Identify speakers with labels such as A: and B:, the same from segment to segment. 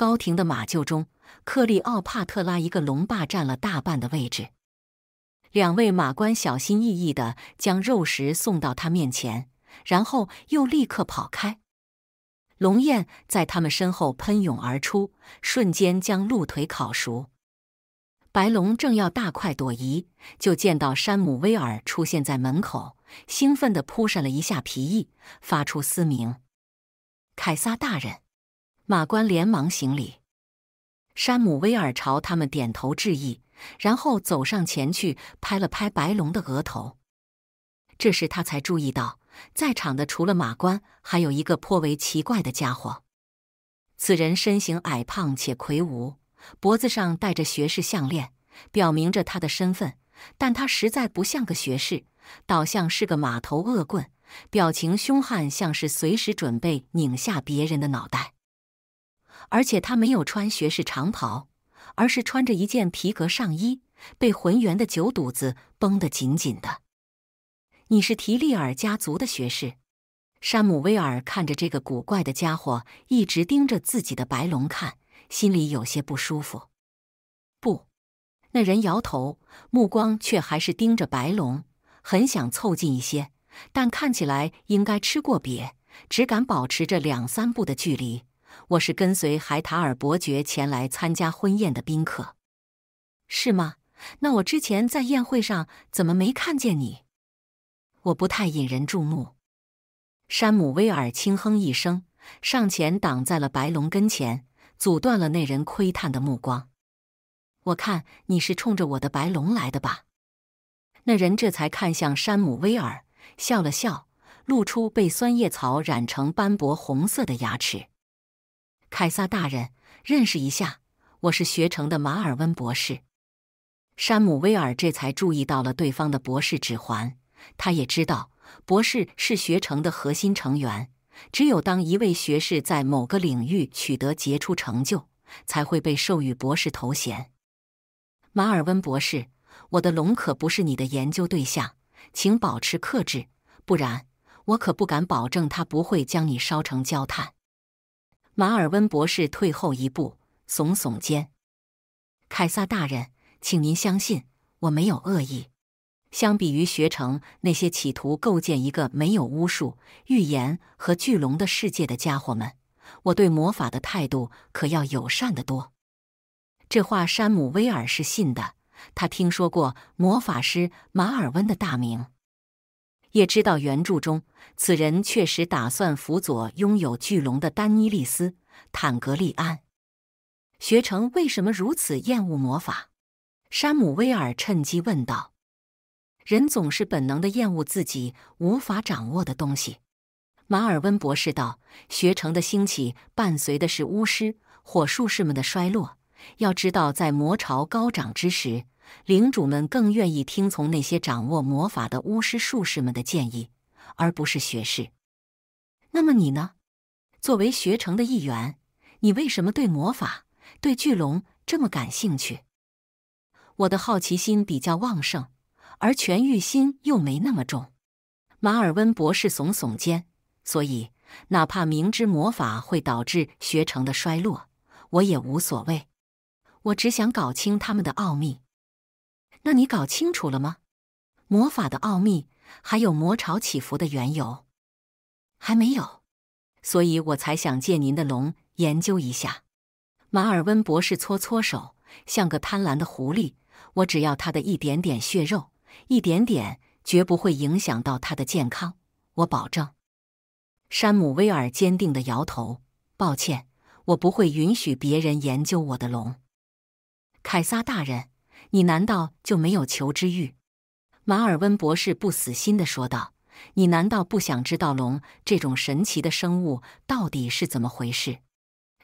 A: 高庭的马厩中，克利奥帕特拉一个龙霸占了大半的位置。两位马官小心翼翼地将肉食送到他面前，然后又立刻跑开。龙焰在他们身后喷涌而出，瞬间将鹿腿烤熟。白龙正要大快朵颐，就见到山姆威尔出现在门口，兴奋地扑扇了一下皮翼，发出嘶鸣：“凯撒大人。”马官连忙行礼，山姆威尔朝他们点头致意，然后走上前去拍了拍白龙的额头。这时他才注意到，在场的除了马官，还有一个颇为奇怪的家伙。此人身形矮胖且魁梧，脖子上戴着学士项链，表明着他的身份，但他实在不像个学士，倒像是个马头恶棍，表情凶悍，像是随时准备拧下别人的脑袋。而且他没有穿学士长袍，而是穿着一件皮革上衣，被浑圆的酒肚子绷得紧紧的。你是提利尔家族的学士？山姆威尔看着这个古怪的家伙一直盯着自己的白龙看，心里有些不舒服。不，那人摇头，目光却还是盯着白龙，很想凑近一些，但看起来应该吃过瘪，只敢保持着两三步的距离。我是跟随海塔尔伯爵前来参加婚宴的宾客，是吗？那我之前在宴会上怎么没看见你？我不太引人注目。山姆威尔轻哼一声，上前挡在了白龙跟前，阻断了那人窥探的目光。我看你是冲着我的白龙来的吧？那人这才看向山姆威尔，笑了笑，露出被酸叶草染成斑驳红色的牙齿。凯撒大人，认识一下，我是学成的马尔温博士。山姆威尔这才注意到了对方的博士指环，他也知道博士是学成的核心成员。只有当一位学士在某个领域取得杰出成就，才会被授予博士头衔。马尔温博士，我的龙可不是你的研究对象，请保持克制，不然我可不敢保证他不会将你烧成焦炭。马尔温博士退后一步，耸耸肩：“凯撒大人，请您相信，我没有恶意。相比于学成那些企图构建一个没有巫术、预言和巨龙的世界的家伙们，我对魔法的态度可要友善得多。”这话山姆威尔是信的，他听说过魔法师马尔温的大名。也知道原著中，此人确实打算辅佐拥有巨龙的丹妮丽斯·坦格利安。学成为什么如此厌恶魔法？山姆·威尔趁机问道。人总是本能的厌恶自己无法掌握的东西。马尔温博士道：“学成的兴起伴随的是巫师、火术士们的衰落。要知道，在魔潮高涨之时。”领主们更愿意听从那些掌握魔法的巫师术士们的建议，而不是学士。那么你呢？作为学城的一员，你为什么对魔法、对巨龙这么感兴趣？我的好奇心比较旺盛，而痊愈心又没那么重。马尔温博士耸耸肩，所以哪怕明知魔法会导致学城的衰落，我也无所谓。我只想搞清他们的奥秘。那你搞清楚了吗？魔法的奥秘，还有魔潮起伏的缘由，还没有。所以我才想借您的龙研究一下。马尔温博士搓搓手，像个贪婪的狐狸。我只要他的一点点血肉，一点点，绝不会影响到他的健康，我保证。山姆威尔坚定地摇头。抱歉，我不会允许别人研究我的龙，凯撒大人。你难道就没有求知欲？马尔温博士不死心的说道：“你难道不想知道龙这种神奇的生物到底是怎么回事？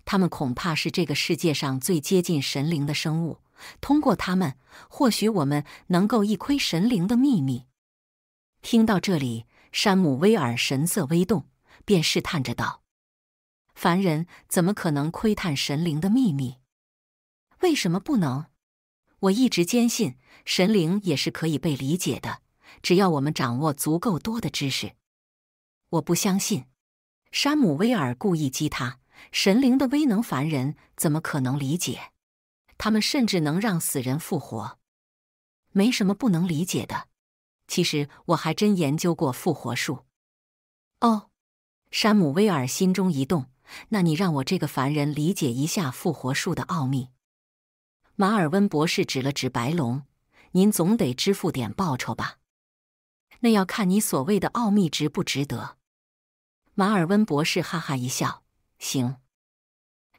A: 他们恐怕是这个世界上最接近神灵的生物。通过他们，或许我们能够一窥神灵的秘密。”听到这里，山姆威尔神色微动，便试探着道：“凡人怎么可能窥探神灵的秘密？为什么不能？”我一直坚信神灵也是可以被理解的，只要我们掌握足够多的知识。我不相信，山姆威尔故意激他。神灵的威能，凡人怎么可能理解？他们甚至能让死人复活，没什么不能理解的。其实我还真研究过复活术。哦，山姆威尔心中一动，那你让我这个凡人理解一下复活术的奥秘。马尔温博士指了指白龙：“您总得支付点报酬吧？那要看你所谓的奥秘值不值得。”马尔温博士哈哈一笑：“行。”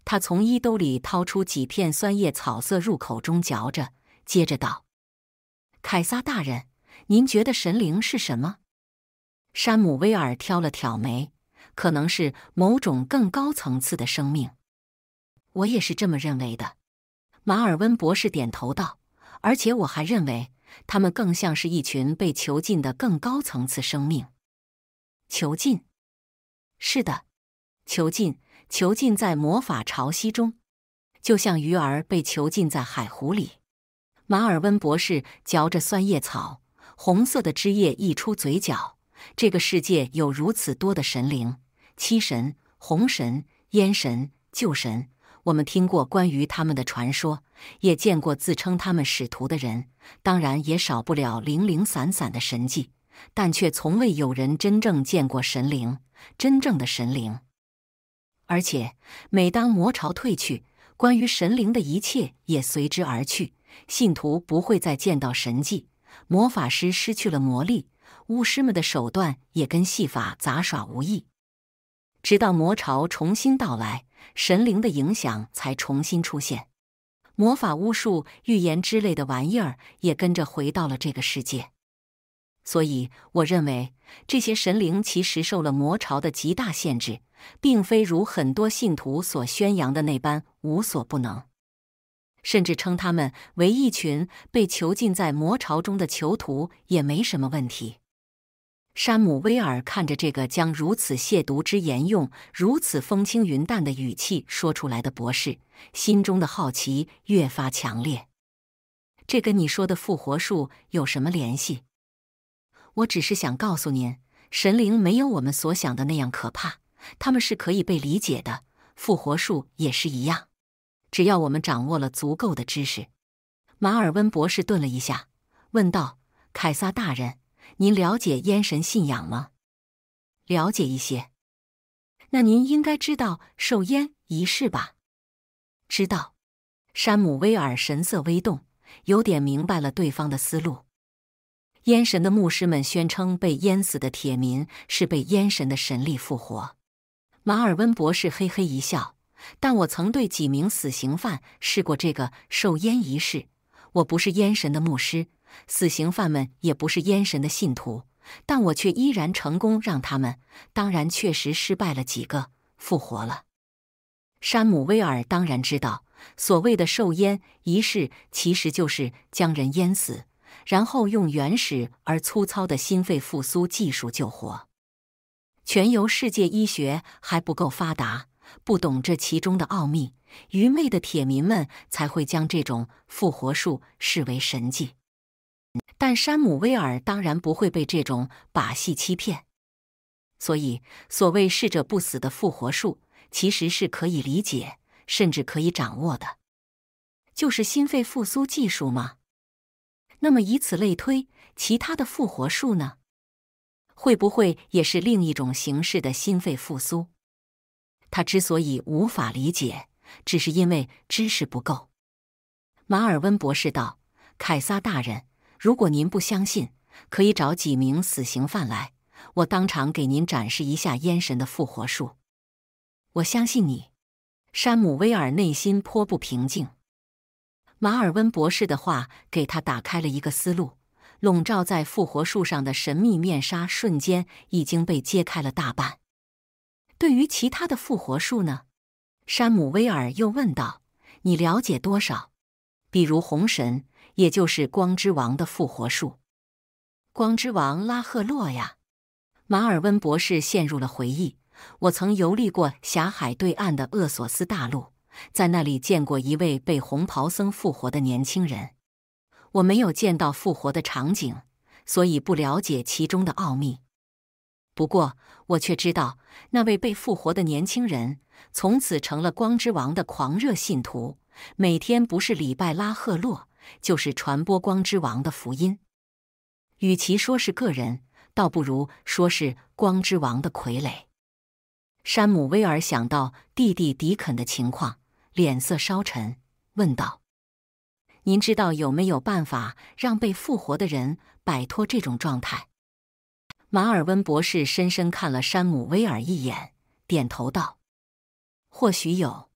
A: 他从衣兜里掏出几片酸叶草，塞入口中嚼着，接着道：“凯撒大人，您觉得神灵是什么？”山姆威尔挑了挑眉：“可能是某种更高层次的生命。”我也是这么认为的。马尔温博士点头道：“而且我还认为，他们更像是一群被囚禁的更高层次生命。囚禁？是的，囚禁，囚禁在魔法潮汐中，就像鱼儿被囚禁在海湖里。”马尔温博士嚼着酸叶草，红色的汁液溢出嘴角。这个世界有如此多的神灵：七神、红神、烟神、旧神。我们听过关于他们的传说，也见过自称他们使徒的人，当然也少不了零零散散的神迹，但却从未有人真正见过神灵，真正的神灵。而且，每当魔潮退去，关于神灵的一切也随之而去，信徒不会再见到神迹，魔法师失去了魔力，巫师们的手段也跟戏法杂耍无异，直到魔潮重新到来。神灵的影响才重新出现，魔法、巫术、预言之类的玩意儿也跟着回到了这个世界。所以，我认为这些神灵其实受了魔潮的极大限制，并非如很多信徒所宣扬的那般无所不能。甚至称他们为一群被囚禁在魔潮中的囚徒也没什么问题。山姆威尔看着这个将如此亵渎之言用如此风轻云淡的语气说出来的博士，心中的好奇越发强烈。这跟你说的复活术有什么联系？我只是想告诉您，神灵没有我们所想的那样可怕，他们是可以被理解的。复活术也是一样，只要我们掌握了足够的知识。马尔温博士顿了一下，问道：“凯撒大人。”您了解烟神信仰吗？了解一些。那您应该知道受淹仪式吧？知道。山姆威尔神色微动，有点明白了对方的思路。烟神的牧师们宣称，被淹死的铁民是被烟神的神力复活。马尔温博士嘿嘿一笑：“但我曾对几名死刑犯试过这个受淹仪式。我不是烟神的牧师。”死刑犯们也不是烟神的信徒，但我却依然成功让他们。当然，确实失败了几个复活了。山姆威尔当然知道，所谓的受淹仪式其实就是将人淹死，然后用原始而粗糙的心肺复苏技术救活。全由世界医学还不够发达，不懂这其中的奥秘，愚昧的铁民们才会将这种复活术视为神迹。但山姆威尔当然不会被这种把戏欺骗，所以所谓逝者不死的复活术，其实是可以理解，甚至可以掌握的，就是心肺复苏技术吗？那么以此类推，其他的复活术呢？会不会也是另一种形式的心肺复苏？他之所以无法理解，只是因为知识不够。马尔温博士道：“凯撒大人。”如果您不相信，可以找几名死刑犯来，我当场给您展示一下烟神的复活术。我相信你，山姆威尔内心颇不平静。马尔温博士的话给他打开了一个思路，笼罩在复活术上的神秘面纱瞬间已经被揭开了大半。对于其他的复活术呢？山姆威尔又问道：“你了解多少？比如红神？”也就是光之王的复活术，光之王拉赫洛呀！马尔温博士陷入了回忆。我曾游历过狭海对岸的厄索斯大陆，在那里见过一位被红袍僧复活的年轻人。我没有见到复活的场景，所以不了解其中的奥秘。不过，我却知道那位被复活的年轻人从此成了光之王的狂热信徒，每天不是礼拜拉赫洛。就是传播光之王的福音，与其说是个人，倒不如说是光之王的傀儡。山姆威尔想到弟弟迪肯的情况，脸色稍沉，问道：“您知道有没有办法让被复活的人摆脱这种状态？”马尔温博士深深看了山姆威尔一眼，点头道：“或许有。”